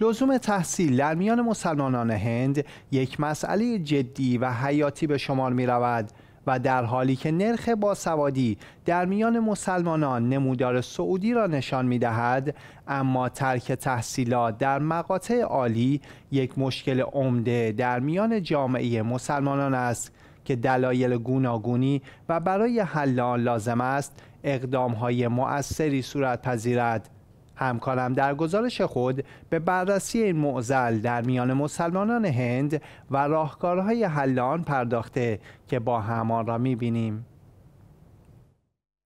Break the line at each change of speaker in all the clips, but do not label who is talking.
لزوم تحصیل در میان مسلمانان هند یک مسئله جدی و حیاتی به شمار می رود و در حالی که نرخ باسوادی در میان مسلمانان نمودار سعودی را نشان می دهد اما ترک تحصیلات در مقاطع عالی یک مشکل عمده در میان جامعه مسلمانان است که دلایل گوناگونی و برای حل آن لازم است اقدامهای مؤثری صورت پذیرد همکارم در گزارش خود به بررسی این معضل در میان مسلمانان هند و راهکارهای حل آن پرداخته که با همان را میبینیم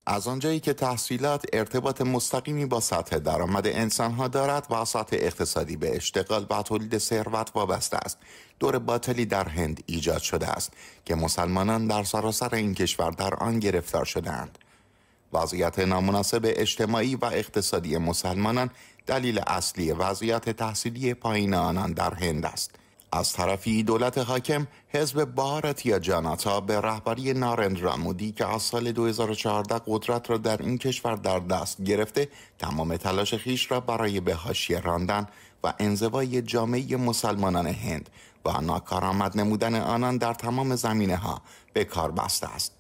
از آنجایی که تحصیلات ارتباط مستقیمی با سطح درآمد انسانها دارد و سطح اقتصادی به اشتغال و تولید ثروت وابسته است دور باطلی در هند ایجاد شده است که مسلمانان در سراسر این کشور در آن گرفتار شدهاند وضعیت نامناسب اجتماعی و اقتصادی مسلمانان دلیل اصلی وضعیت تحصیلی پایین آنان در هند است از طرفی دولت حاکم حزب یا جاناتا به رهبری نارندرا مودی که از سال 2014 قدرت را در این کشور در دست گرفته تمام تلاش خیش را برای به حاشیه راندن و انزوای جامعه مسلمانان هند و ناکارآمد نمودن آنان در تمام زمینه ها به کار بسته است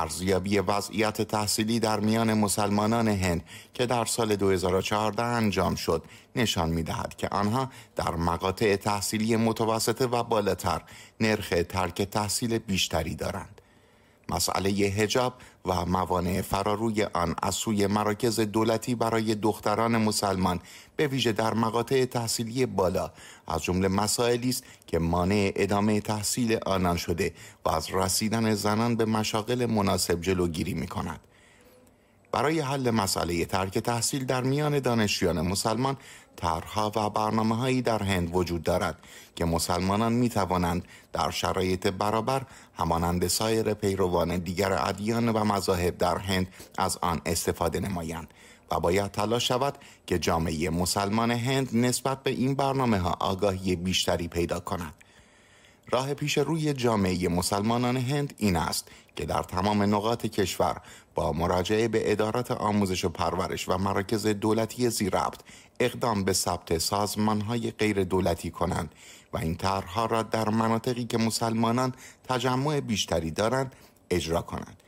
ارزیابی وضعیت تحصیلی در میان مسلمانان هند که در سال 2014 انجام شد نشان می دهد که آنها در مقاطع تحصیلی متوسطه و بالاتر نرخ ترک تحصیل بیشتری دارند. مسئله هجاب و موانع فراروی آن از سوی مراکز دولتی برای دختران مسلمان به ویژه در مقاطع تحصیلی بالا از جمله مسائلی است که مانع ادامه تحصیل آنان شده و از رسیدن زنان به مشاغل مناسب جلوگیری می کند. برای حل مسئله ترک تحصیل در میان دانشجویان مسلمان طرحها و برنامه هایی در هند وجود دارد که مسلمانان می توانند در شرایط برابر همانند سایر پیروان دیگر ادیان و مذاهب در هند از آن استفاده نمایند و باید تلاش شود که جامعه مسلمان هند نسبت به این برنامه ها آگاهی بیشتری پیدا کند راه پیش روی جامعه مسلمانان هند این است که در تمام نقاط کشور با مراجعه به ادارات آموزش و پرورش و مراکز دولتی زیربط اقدام به ثبت سازمانهای غیر دولتی کنند و این طرحها را در مناطقی که مسلمانان تجمع بیشتری دارند اجرا کنند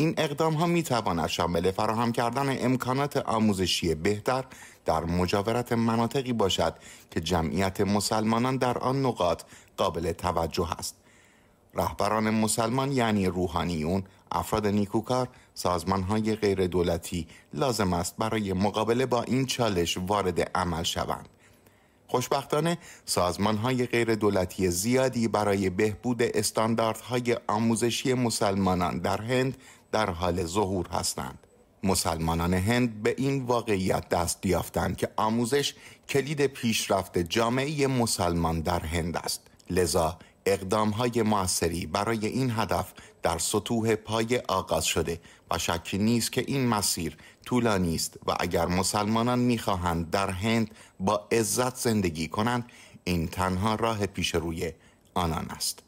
این اقدام ها می تواند شامل فراهم کردن امکانات آموزشی بهتر در مجاورت مناطقی باشد که جمعیت مسلمانان در آن نقاط قابل توجه است. رهبران مسلمان یعنی روحانیون، افراد نیکوکار، سازمان های غیر دولتی لازم است برای مقابله با این چالش وارد عمل شوند. خوشبختانه سازمان های غیر دولتی زیادی برای بهبود استانداردهای آموزشی مسلمانان در هند در حال ظهور هستند. مسلمانان هند به این واقعیت دست یافتند که آموزش کلید پیشرفت جامعه مسلمان در هند است. لذا های موثری برای این هدف در سطوح پای آغاز شده و شکی نیست که این مسیر طولانی است و اگر مسلمانان میخواهند در هند با عزت زندگی کنند این تنها راه پیش روی آنان است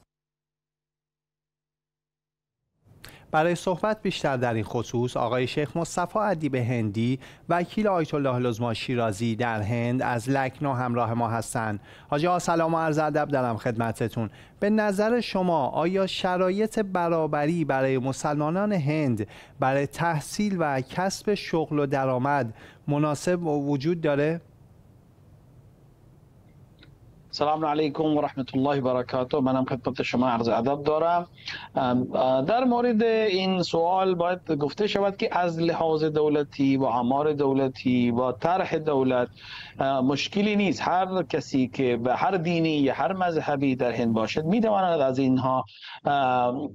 برای صحبت بیشتر در این خصوص آقای شیخ مصطفی ادیب هندی وکیل آیت الله لزما شیرازی در هند از لکنو همراه ما هستند حاجا سلام و عرض ادب دارم خدمتتون به نظر شما آیا شرایط برابری برای مسلمانان هند برای تحصیل و کسب شغل و درآمد مناسب وجود داره
سلام علیکم و رحمت الله و برکاته منم خدمت شما عرض ادب دارم در مورد این سوال باید گفته شود که از لحاظ دولتی و عمار دولتی و طرح دولت مشکلی نیست هر کسی که به هر دینی یا هر مذهبی در هند باشد میتواند از اینها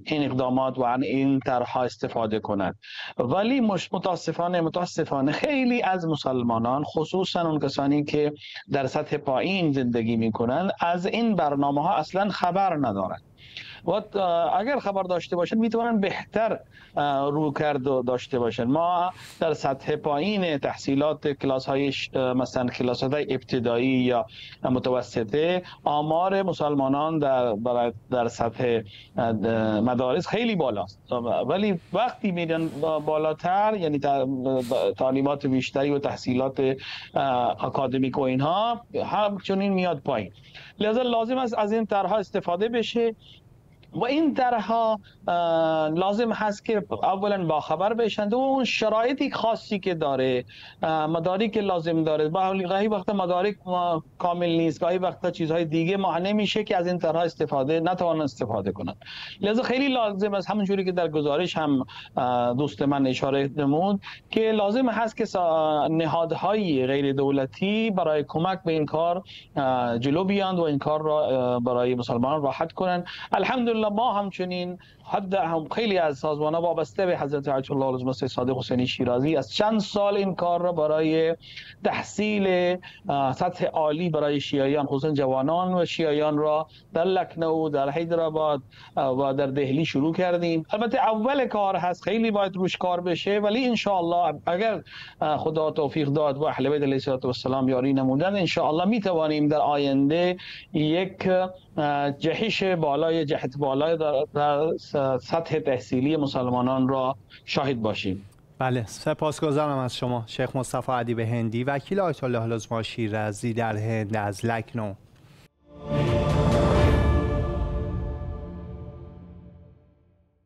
این اقدامات و این طرح استفاده کند ولی متاسفانه متاسفانه خیلی از مسلمانان خصوصا اون کسانی که در سطح پایین زندگی میکنند از این برنامه ها اصلا خبر ندارند و اگر خبر داشته می میتونن بهتر رو کرد داشته باشند ما در سطح پایین تحصیلات کلاس های مثلا کلاس های ابتدایی یا متوسطه آمار مسلمانان در, در سطح مدارس خیلی بالاست ولی وقتی میرن بالاتر یعنی تعلیمات بیشتری و تحصیلات اکادمیک و اینها همچنین میاد پایین لذا لازم است از این طرها استفاده بشه و این درها لازم هست که اولا خبر بشند و اون شرایطی خاصی که داره مداری که لازم داره با گاهی وقت مدارک کامل نیست گاهی وقتا چیزهای دیگه معنی میشه که از این طرح استفاده نتوانند استفاده کنند لذا خیلی لازم است همونجوری که در گزارش هم دوست من اشاره نمود که لازم هست که نهادهای غیر دولتی برای کمک به این کار جلو بیاند و این کار را برای مسلمانان راحت کنند الحمدلله الله ما همچنین حد هم خیلی از سازمان وابسته به حضرت حج الله علیه صادق حسین شیرازی از چند سال این کار را برای تحصیل سطح عالی برای شیعیان خصوصا جوانان و شیعیان را در لکنو در حیدرآباد و در دهلی شروع کردیم البته اول کار هست خیلی باید روش کار بشه ولی ان اگر خدا توفیق داد و اهل بیت علیه السلام یاری نمودن ان الله می توانیم در آینده یک جهش بالای جهت بالای در, سطح تحصیلی مسلمانان را شاهد باشیم
بله سپاسگزارم از شما شیخ مصطفی عدیب هندی وکیل آیت الله رزی در هند از لکنو